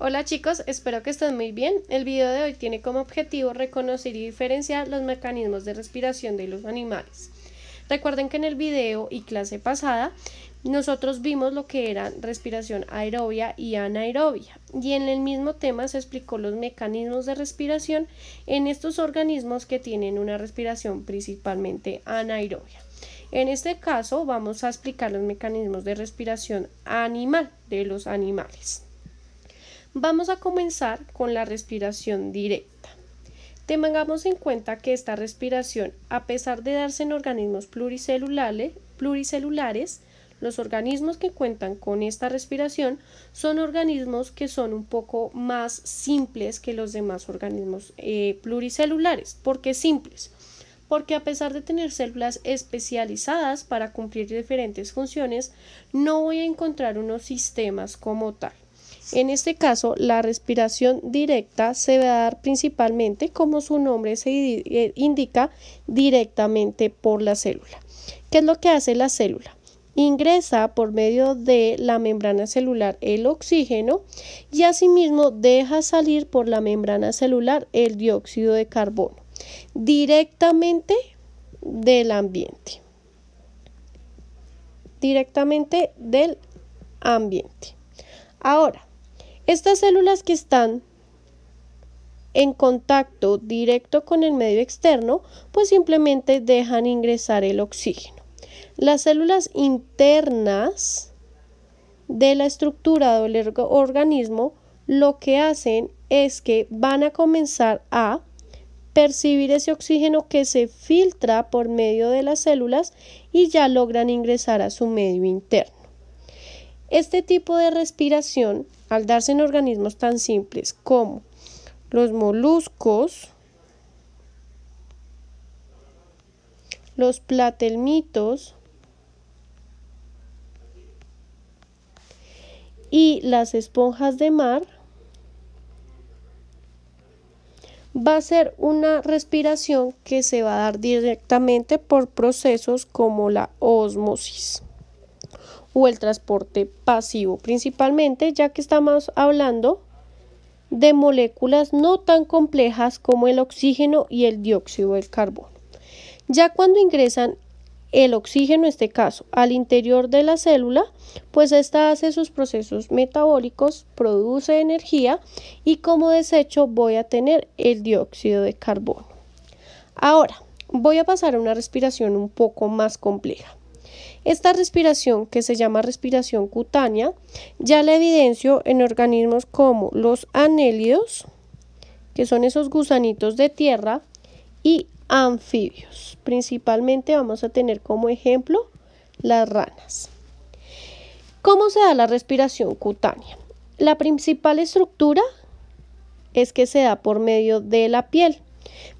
Hola chicos, espero que estén muy bien. El video de hoy tiene como objetivo reconocer y diferenciar los mecanismos de respiración de los animales. Recuerden que en el video y clase pasada nosotros vimos lo que eran respiración aerobia y anaerobia y en el mismo tema se explicó los mecanismos de respiración en estos organismos que tienen una respiración principalmente anaerobia. En este caso vamos a explicar los mecanismos de respiración animal de los animales. Vamos a comenzar con la respiración directa. Tengamos en cuenta que esta respiración, a pesar de darse en organismos pluricelulares, los organismos que cuentan con esta respiración son organismos que son un poco más simples que los demás organismos eh, pluricelulares. ¿Por qué simples? Porque a pesar de tener células especializadas para cumplir diferentes funciones, no voy a encontrar unos sistemas como tal. En este caso, la respiración directa se va a dar principalmente, como su nombre se eh, indica, directamente por la célula. ¿Qué es lo que hace la célula? Ingresa por medio de la membrana celular el oxígeno y asimismo deja salir por la membrana celular el dióxido de carbono directamente del ambiente. Directamente del ambiente. Ahora, estas células que están en contacto directo con el medio externo, pues simplemente dejan ingresar el oxígeno. Las células internas de la estructura del organismo lo que hacen es que van a comenzar a percibir ese oxígeno que se filtra por medio de las células y ya logran ingresar a su medio interno. Este tipo de respiración al darse en organismos tan simples como los moluscos, los platelmitos y las esponjas de mar, va a ser una respiración que se va a dar directamente por procesos como la osmosis o el transporte pasivo, principalmente ya que estamos hablando de moléculas no tan complejas como el oxígeno y el dióxido de carbono. Ya cuando ingresan el oxígeno, en este caso, al interior de la célula, pues ésta hace sus procesos metabólicos, produce energía y como desecho voy a tener el dióxido de carbono. Ahora, voy a pasar a una respiración un poco más compleja. Esta respiración, que se llama respiración cutánea, ya la evidencio en organismos como los anélidos, que son esos gusanitos de tierra, y anfibios. Principalmente vamos a tener como ejemplo las ranas. ¿Cómo se da la respiración cutánea? La principal estructura es que se da por medio de la piel,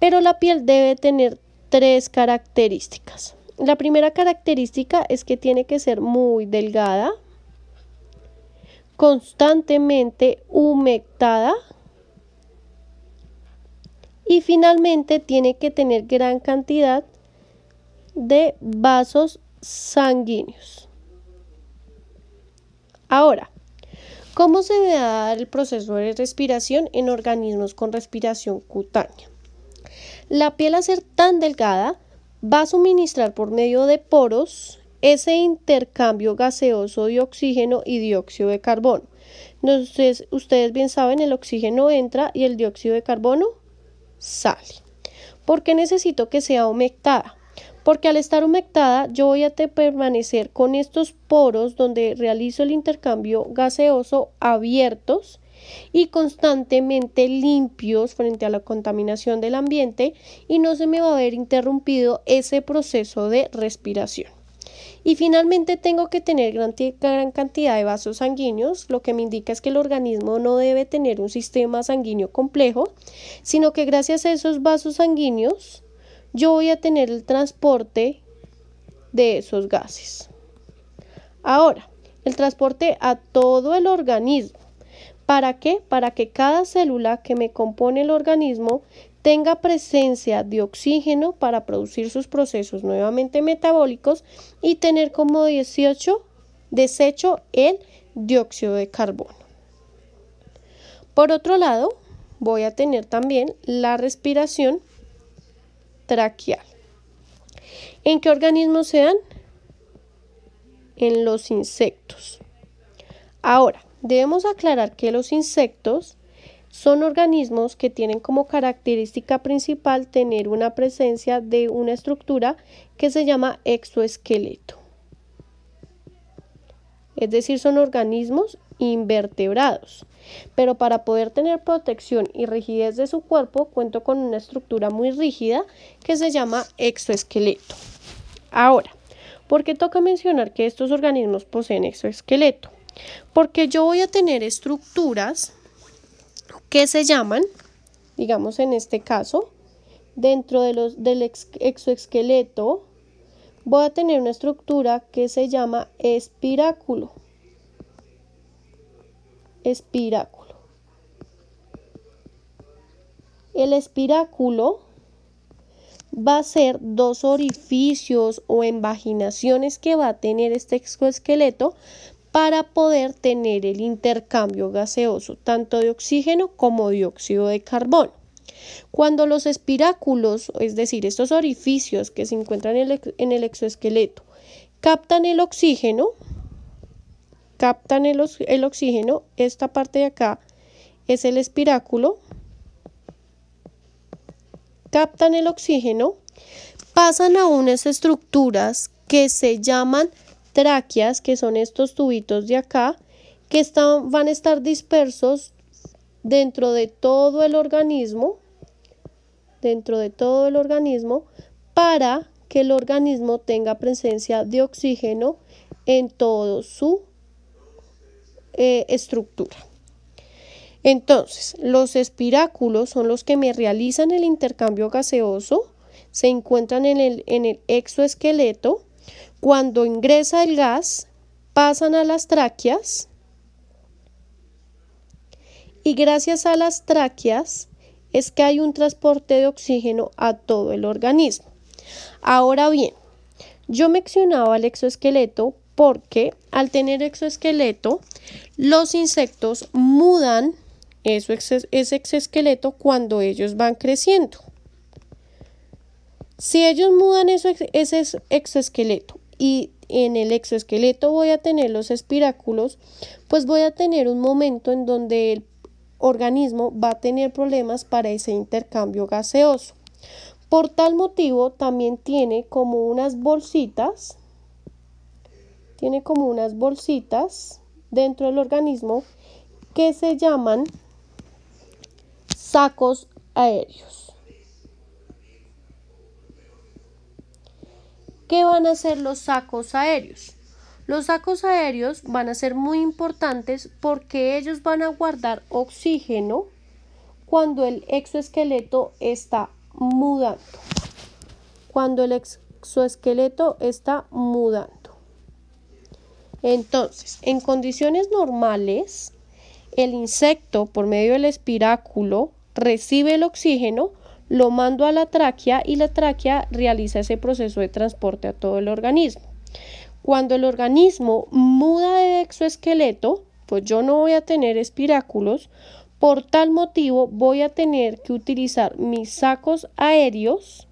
pero la piel debe tener tres características. La primera característica es que tiene que ser muy delgada, constantemente humectada y finalmente tiene que tener gran cantidad de vasos sanguíneos. Ahora, ¿cómo se dar el proceso de respiración en organismos con respiración cutánea? La piel a ser tan delgada va a suministrar por medio de poros ese intercambio gaseoso de oxígeno y dióxido de carbono. Entonces, ustedes bien saben, el oxígeno entra y el dióxido de carbono sale. ¿Por qué necesito que sea humectada? Porque al estar humectada yo voy a permanecer con estos poros donde realizo el intercambio gaseoso abiertos y constantemente limpios frente a la contaminación del ambiente y no se me va a haber interrumpido ese proceso de respiración. Y finalmente tengo que tener gran, gran, cantidad de vasos sanguíneos, lo que me indica es que el organismo no debe tener un sistema sanguíneo complejo, sino que gracias a esos vasos sanguíneos yo voy a tener el transporte de esos gases. Ahora, el transporte a todo el organismo. ¿Para qué? Para que cada célula que me compone el organismo tenga presencia de oxígeno para producir sus procesos nuevamente metabólicos y tener como 18 desecho el dióxido de carbono. Por otro lado, voy a tener también la respiración traqueal. ¿En qué organismos se dan? En los insectos. Ahora, debemos aclarar que los insectos son organismos que tienen como característica principal tener una presencia de una estructura que se llama exoesqueleto. Es decir, son organismos invertebrados. Pero para poder tener protección y rigidez de su cuerpo, cuento con una estructura muy rígida que se llama exoesqueleto. Ahora, ¿por qué toca mencionar que estos organismos poseen exoesqueleto? Porque yo voy a tener estructuras que se llaman, digamos en este caso, dentro de los, del exoesqueleto, voy a tener una estructura que se llama espiráculo. Espiráculo. El espiráculo va a ser dos orificios o invaginaciones que va a tener este exoesqueleto para poder tener el intercambio gaseoso tanto de oxígeno como dióxido de carbono. Cuando los espiráculos, es decir, estos orificios que se encuentran en el exoesqueleto, captan el oxígeno, captan el, el oxígeno, esta parte de acá es el espiráculo, captan el oxígeno, pasan a unas estructuras que se llaman que son estos tubitos de acá, que están, van a estar dispersos dentro de todo el organismo, dentro de todo el organismo, para que el organismo tenga presencia de oxígeno en toda su eh, estructura. Entonces, los espiráculos son los que me realizan el intercambio gaseoso, se encuentran en el exoesqueleto, cuando ingresa el gas, pasan a las tráqueas y gracias a las tráqueas es que hay un transporte de oxígeno a todo el organismo. Ahora bien, yo mencionaba el exoesqueleto porque al tener exoesqueleto, los insectos mudan ese exoesqueleto cuando ellos van creciendo. Si ellos mudan ese exoesqueleto y en el exoesqueleto voy a tener los espiráculos, pues voy a tener un momento en donde el organismo va a tener problemas para ese intercambio gaseoso. Por tal motivo también tiene como unas bolsitas, tiene como unas bolsitas dentro del organismo que se llaman sacos aéreos. ¿Qué van a ser los sacos aéreos? Los sacos aéreos van a ser muy importantes porque ellos van a guardar oxígeno cuando el exoesqueleto está mudando. Cuando el exoesqueleto está mudando. Entonces, en condiciones normales, el insecto por medio del espiráculo recibe el oxígeno lo mando a la tráquea y la tráquea realiza ese proceso de transporte a todo el organismo. Cuando el organismo muda de exoesqueleto, pues yo no voy a tener espiráculos, por tal motivo voy a tener que utilizar mis sacos aéreos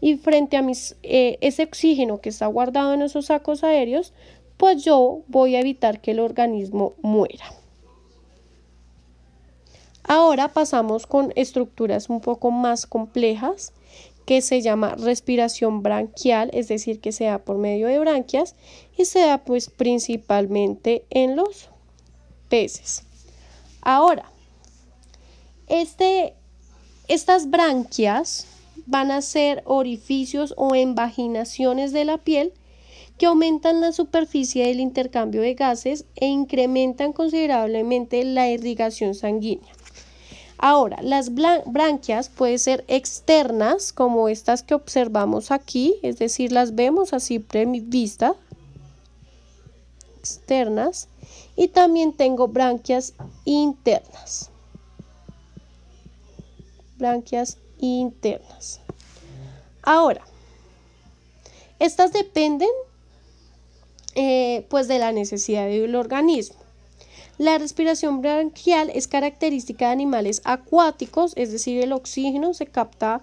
y frente a mis, eh, ese oxígeno que está guardado en esos sacos aéreos, pues yo voy a evitar que el organismo muera. Ahora pasamos con estructuras un poco más complejas que se llama respiración branquial, es decir, que se da por medio de branquias y se da pues principalmente en los peces. Ahora, este, estas branquias van a ser orificios o envaginaciones de la piel que aumentan la superficie del intercambio de gases e incrementan considerablemente la irrigación sanguínea. Ahora, las branquias pueden ser externas, como estas que observamos aquí, es decir, las vemos así pre vista, externas, y también tengo branquias internas. Branquias internas. Ahora, estas dependen eh, pues de la necesidad del organismo. La respiración branquial es característica de animales acuáticos, es decir, el oxígeno se capta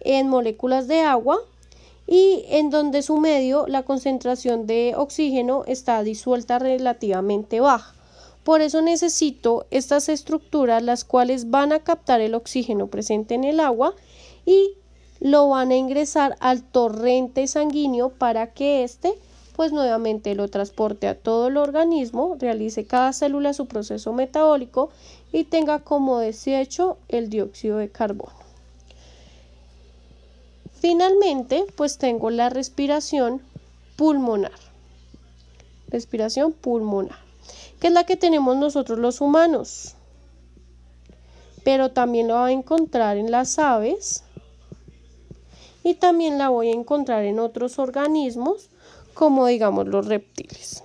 en moléculas de agua y en donde su medio, la concentración de oxígeno está disuelta relativamente baja. Por eso necesito estas estructuras las cuales van a captar el oxígeno presente en el agua y lo van a ingresar al torrente sanguíneo para que éste pues nuevamente lo transporte a todo el organismo, realice cada célula su proceso metabólico y tenga como desecho el dióxido de carbono. Finalmente, pues tengo la respiración pulmonar. Respiración pulmonar, que es la que tenemos nosotros los humanos, pero también la voy a encontrar en las aves y también la voy a encontrar en otros organismos como digamos los reptiles.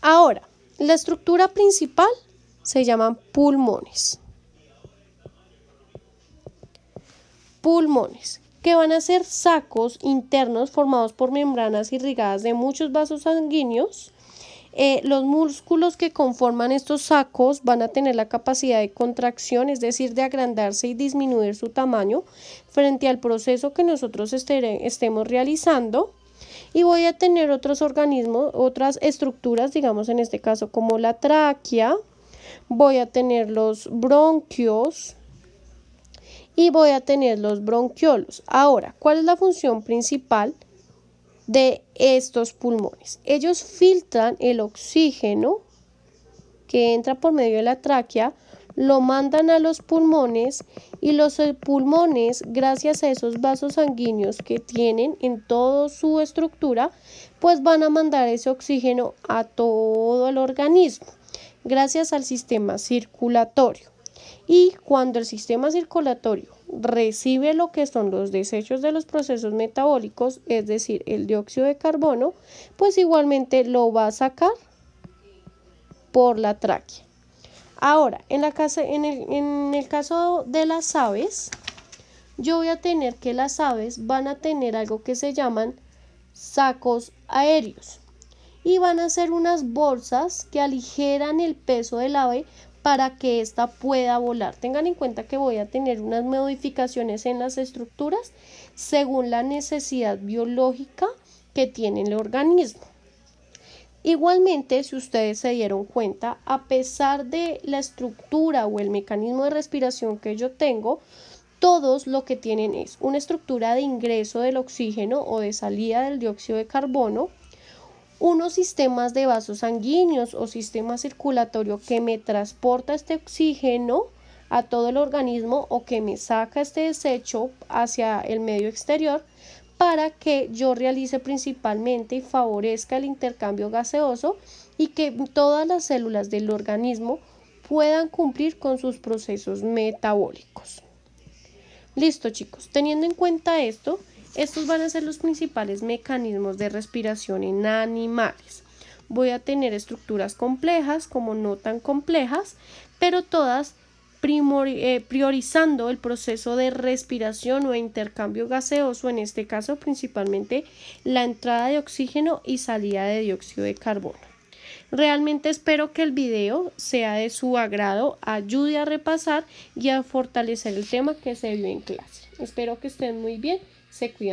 Ahora, la estructura principal se llaman pulmones. Pulmones, que van a ser sacos internos formados por membranas irrigadas de muchos vasos sanguíneos eh, los músculos que conforman estos sacos van a tener la capacidad de contracción, es decir, de agrandarse y disminuir su tamaño frente al proceso que nosotros estemos realizando. Y voy a tener otros organismos, otras estructuras, digamos en este caso como la tráquea, voy a tener los bronquios, y voy a tener los bronquiolos. Ahora, ¿cuál es la función principal? de estos pulmones. Ellos filtran el oxígeno que entra por medio de la tráquea, lo mandan a los pulmones y los pulmones, gracias a esos vasos sanguíneos que tienen en toda su estructura, pues van a mandar ese oxígeno a todo el organismo, gracias al sistema circulatorio. Y cuando el sistema circulatorio recibe lo que son los desechos de los procesos metabólicos, es decir, el dióxido de carbono, pues igualmente lo va a sacar por la tráquea. Ahora, en, la casa, en, el, el caso de las aves, yo voy a tener que las aves van a tener algo que se llaman sacos aéreos y van a ser unas bolsas que aligeran el peso del ave para que ésta pueda volar. Tengan en cuenta que voy a tener unas modificaciones en las estructuras según la necesidad biológica que tiene el organismo. Igualmente, si ustedes se dieron cuenta, a pesar de la estructura o el mecanismo de respiración que yo tengo, todos lo que tienen es una estructura de ingreso del oxígeno o de salida del dióxido de carbono, unos sistemas de vasos sanguíneos o sistema circulatorio que me transporta este oxígeno a todo el organismo o que me saca este desecho hacia el medio exterior para que yo realice principalmente y favorezca el intercambio gaseoso y que todas las células del organismo puedan cumplir con sus procesos metabólicos. Listo chicos, teniendo en cuenta esto, estos van a ser los principales mecanismos de respiración en animales. Voy a tener estructuras complejas como no tan complejas, pero todas eh, priorizando el proceso de respiración o intercambio gaseoso, en este caso principalmente la entrada de oxígeno y salida de dióxido de carbono. Realmente espero que el video sea de su agrado, ayude a repasar y a fortalecer el tema que se vio en clase. Espero que estén muy bien. sequence